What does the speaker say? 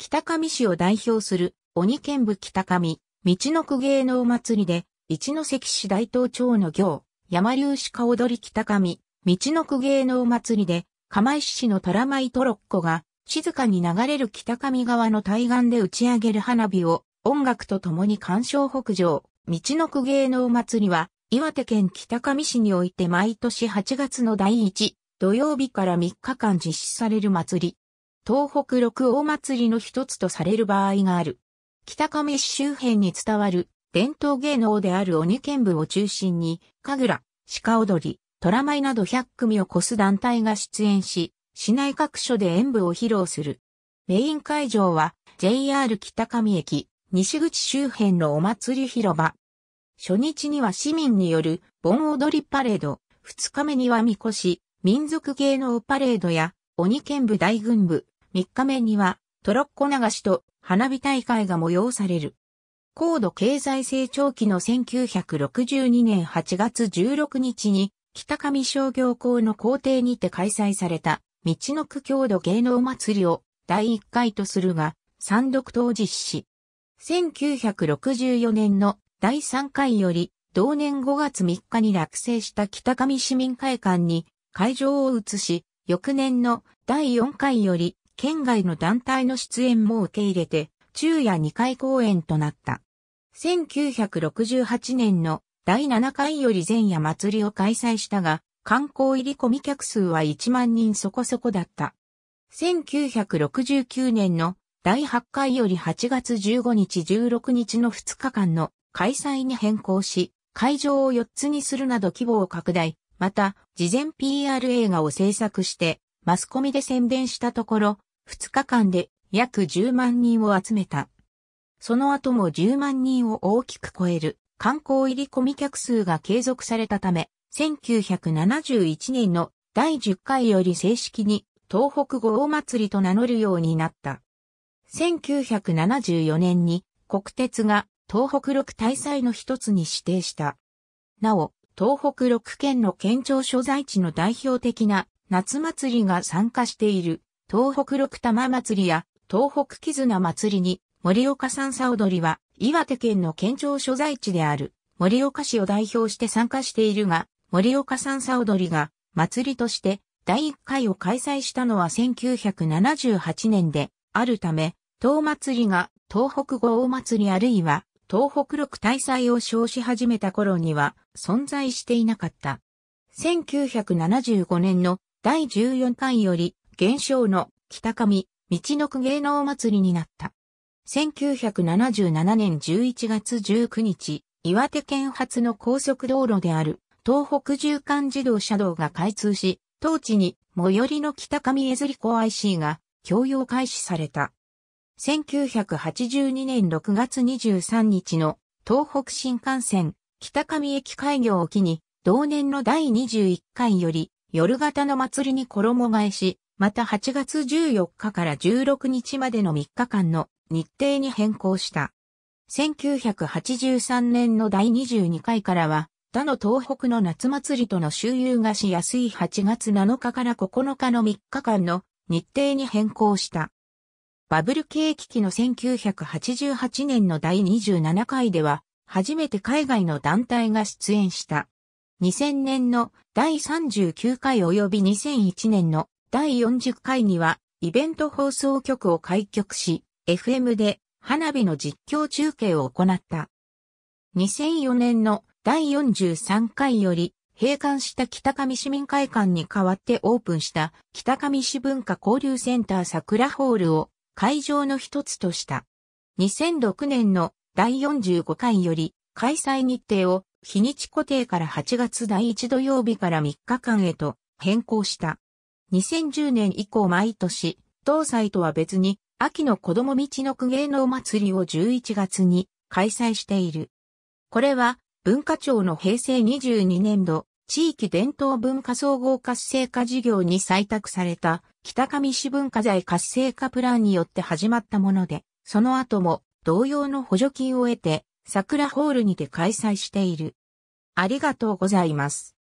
北上市を代表する鬼剣部北上、道の区芸能祭りで、一関市大東町の行、山流市香踊北上、道の区芸能祭りで、釜石市の虎舞トロッコが、静かに流れる北上川の対岸で打ち上げる花火を、音楽と共に鑑賞北上、道の区芸能祭りは、岩手県北上市において毎年8月の第1土曜日から3日間実施される祭り、東北六王祭りの一つとされる場合がある。北上市周辺に伝わる伝統芸能である鬼剣舞を中心に、神楽、鹿踊り、虎舞など100組を超す団体が出演し、市内各所で演舞を披露する。メイン会場は JR 北上駅、西口周辺のお祭り広場。初日には市民による盆踊りパレード、二日目にはみこし、民族芸能パレードや鬼剣舞大群舞、3日目にはトロッコ流しと花火大会が催される。高度経済成長期の1962年8月16日に北上商業校の校庭にて開催された道の区郷土芸能祭りを第1回とするが、三独島実施。1964年の第3回より同年5月3日に落成した北上市民会館に会場を移し、翌年の第4回より県外の団体の出演も受け入れて、昼夜2回公演となった。1968年の第7回より前夜祭りを開催したが、観光入り込み客数は1万人そこそこだった。1969年の第8回より8月15日16日の2日間の開催に変更し、会場を4つにするなど規模を拡大、また、事前 PR 映画を制作して、マスコミで宣伝したところ、2日間で約10万人を集めた。その後も10万人を大きく超える観光入り込み客数が継続されたため、1971年の第10回より正式に東北五王祭りと名乗るようになった。1974年に国鉄が東北六大祭の一つに指定した。なお、東北六県の県庁所在地の代表的な夏祭りが参加している。東北六玉祭りや東北絆祭りに森岡三佐踊りは岩手県の県庁所在地である森岡市を代表して参加しているが、森岡三佐踊りが祭りとして第1回を開催したのは1978年であるため、東祭りが東北五大祭りあるいは東北六大祭を称し始めた頃には存在していなかった。1975年の第14回より現象の北上、道の区芸能祭りになった。1977年11月19日、岩手県発の高速道路である東北縦貫自動車道が開通し、当地に最寄りの北上江釣子 IC が供用開始された。1982年6月23日の東北新幹線北上駅開業を機に同年の第21回より夜型の祭りに衣替えし、また8月14日から16日までの3日間の日程に変更した。1983年の第22回からは、他の東北の夏祭りとの周遊がしやすい8月7日から9日の3日間の日程に変更した。バブル景気期の1988年の第27回では、初めて海外の団体が出演した。2000年の第39回及び2001年の第40回には、イベント放送局を開局し、FM で花火の実況中継を行った。2004年の第43回より、閉館した北上市民会館に代わってオープンした北上市文化交流センター桜ホールを会場の一つとした。2006年の第45回より開催日程を日にち固定から8月第1土曜日から3日間へと変更した。2010年以降毎年、同祭とは別に、秋の子供道の区芸能祭りを11月に開催している。これは、文化庁の平成22年度、地域伝統文化総合活性化事業に採択された、北上市文化財活性化プランによって始まったもので、その後も同様の補助金を得て、桜ホールにて開催している。ありがとうございます。